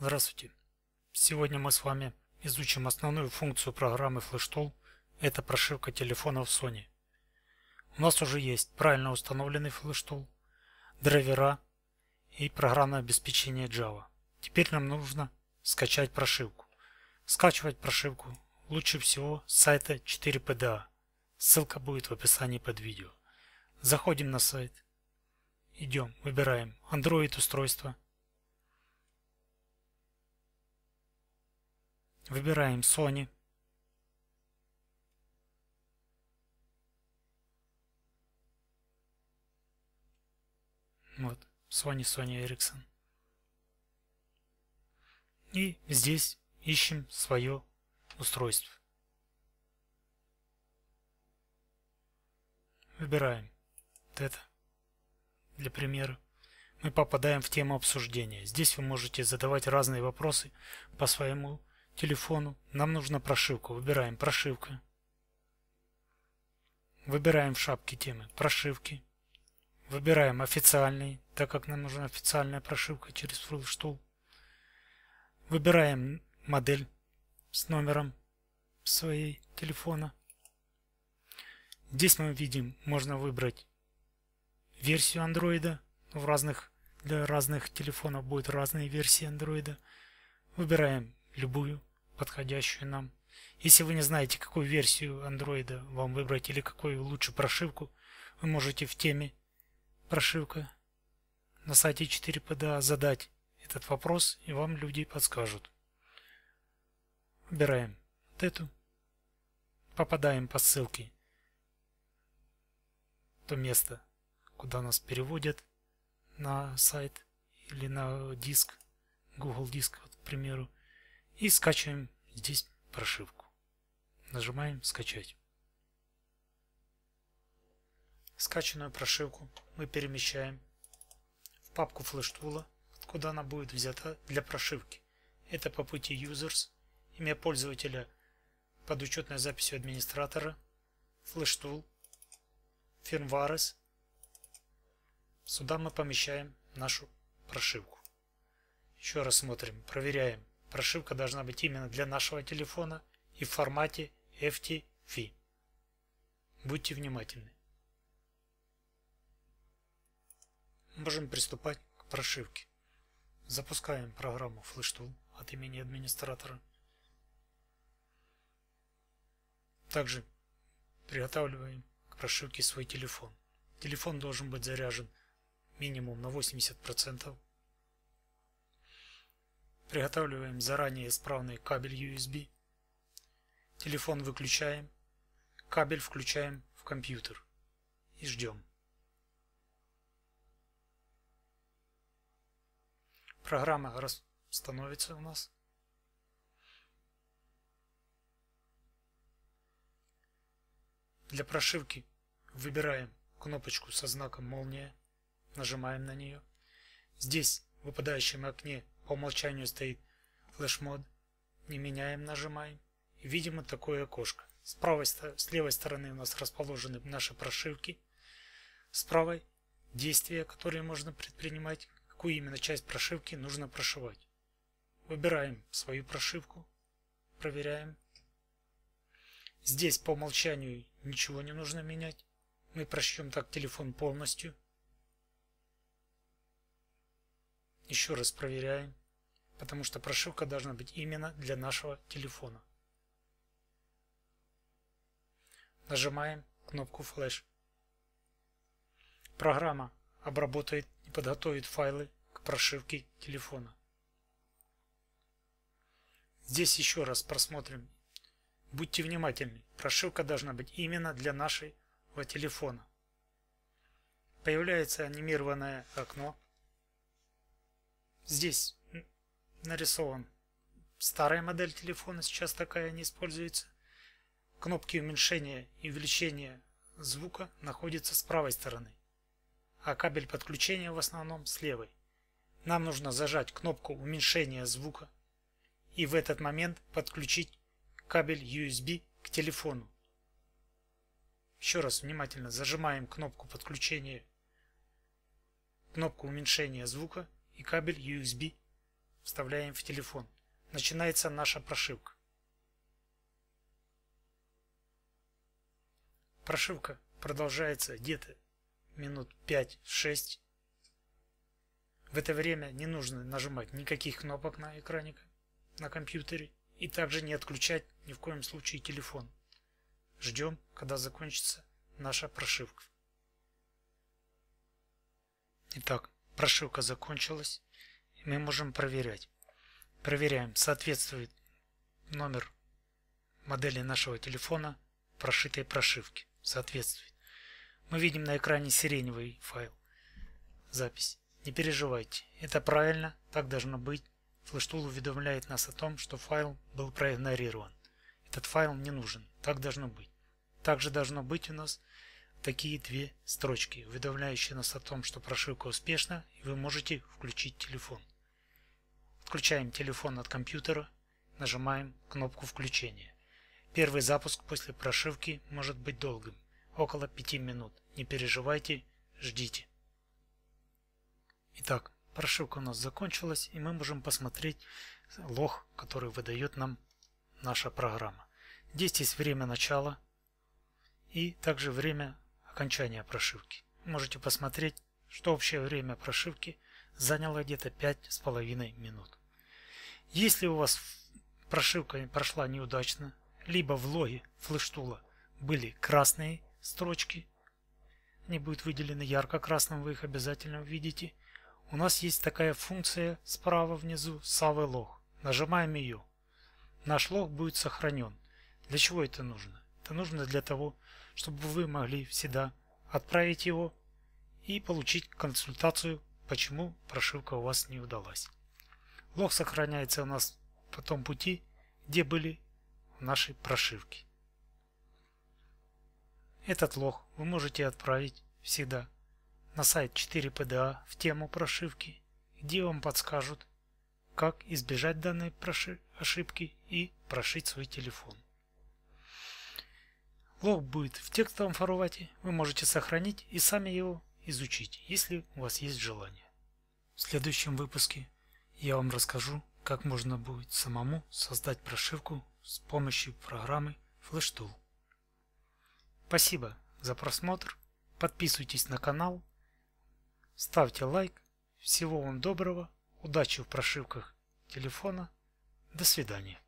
Здравствуйте! Сегодня мы с вами изучим основную функцию программы FlashTool – это прошивка телефонов Sony. У нас уже есть правильно установленный FlashTool, драйвера и программное обеспечение Java. Теперь нам нужно скачать прошивку. Скачивать прошивку лучше всего с сайта 4PDA. А. Ссылка будет в описании под видео. Заходим на сайт. Идем, выбираем Android устройство – Выбираем Sony. Вот, Sony, Sony Ericsson. И здесь ищем свое устройство. Выбираем вот это для примера. Мы попадаем в тему обсуждения. Здесь вы можете задавать разные вопросы по своему телефону. Нам нужна прошивка. Выбираем прошивка. Выбираем в шапке темы прошивки. Выбираем официальный, так как нам нужна официальная прошивка через фрулштул. Выбираем модель с номером своей телефона. Здесь мы видим, можно выбрать версию андроида. В разных, для разных телефонов будет разные версии андроида. Выбираем любую подходящую нам. Если вы не знаете, какую версию андроида вам выбрать или какую лучше прошивку, вы можете в теме «Прошивка» на сайте 4PDA задать этот вопрос, и вам люди подскажут. Выбираем вот эту. Попадаем по ссылке то место, куда нас переводят на сайт или на диск, Google диск, вот, к примеру. И скачиваем здесь прошивку. Нажимаем «Скачать». Скачанную прошивку мы перемещаем в папку флештула, откуда она будет взята для прошивки. Это по пути «Users», имя пользователя под учетной записью администратора, флештул, firmwares. Сюда мы помещаем нашу прошивку. Еще раз смотрим, проверяем Прошивка должна быть именно для нашего телефона и в формате FTV. Будьте внимательны. Можем приступать к прошивке. Запускаем программу FlashTool от имени администратора. Также приготавливаем к прошивке свой телефон. Телефон должен быть заряжен минимум на 80% Приготавливаем заранее исправный кабель USB. Телефон выключаем. Кабель включаем в компьютер. И ждем. Программа становится у нас. Для прошивки выбираем кнопочку со знаком молния, нажимаем на нее. Здесь в выпадающем окне по умолчанию стоит флешмод. Не меняем, нажимаем. Видимо такое окошко. С, правой, с левой стороны у нас расположены наши прошивки. С правой действия, которые можно предпринимать, какую именно часть прошивки нужно прошивать. Выбираем свою прошивку, проверяем. Здесь по умолчанию ничего не нужно менять. Мы прошьем так телефон полностью. Еще раз проверяем, потому что прошивка должна быть именно для нашего телефона. Нажимаем кнопку Flash. Программа обработает и подготовит файлы к прошивке телефона. Здесь еще раз просмотрим. Будьте внимательны, прошивка должна быть именно для нашего телефона. Появляется анимированное окно Здесь нарисован старая модель телефона, сейчас такая не используется. Кнопки уменьшения и увеличения звука находятся с правой стороны, а кабель подключения в основном с левой. Нам нужно зажать кнопку уменьшения звука и в этот момент подключить кабель USB к телефону. Еще раз внимательно зажимаем кнопку подключения, кнопку уменьшения звука и кабель USB вставляем в телефон. Начинается наша прошивка. Прошивка продолжается где-то минут 5-6. В это время не нужно нажимать никаких кнопок на экране на компьютере и также не отключать ни в коем случае телефон. Ждем, когда закончится наша прошивка. Итак, Прошивка закончилась. И мы можем проверять. Проверяем, соответствует номер модели нашего телефона прошитой прошивки. Соответствует. Мы видим на экране сиреневый файл. Запись. Не переживайте. Это правильно. Так должно быть. Флештул уведомляет нас о том, что файл был проигнорирован. Этот файл не нужен. Так должно быть. Также должно быть у нас такие две строчки, уведомляющие нас о том, что прошивка успешна и вы можете включить телефон. Отключаем телефон от компьютера, нажимаем кнопку включения. Первый запуск после прошивки может быть долгим, около 5 минут. Не переживайте, ждите. Итак, прошивка у нас закончилась и мы можем посмотреть лог, который выдает нам наша программа. Здесь есть время начала и также время окончания прошивки. Можете посмотреть, что общее время прошивки заняло где-то 5,5 минут. Если у вас прошивка прошла неудачно, либо в логе флештула были красные строчки, они будут выделены ярко-красным, вы их обязательно увидите. У нас есть такая функция справа внизу «Савый лог». Нажимаем ее. Наш лог будет сохранен. Для чего это нужно? Это нужно для того, чтобы вы могли всегда отправить его и получить консультацию, почему прошивка у вас не удалась. Лог сохраняется у нас по том пути, где были наши прошивки. Этот лог вы можете отправить всегда на сайт 4PDA а в тему прошивки, где вам подскажут, как избежать данной ошибки и прошить свой телефон. Лог будет в текстовом формате, вы можете сохранить и сами его изучить, если у вас есть желание. В следующем выпуске я вам расскажу, как можно будет самому создать прошивку с помощью программы FlashTool. Спасибо за просмотр, подписывайтесь на канал, ставьте лайк, всего вам доброго, удачи в прошивках телефона, до свидания.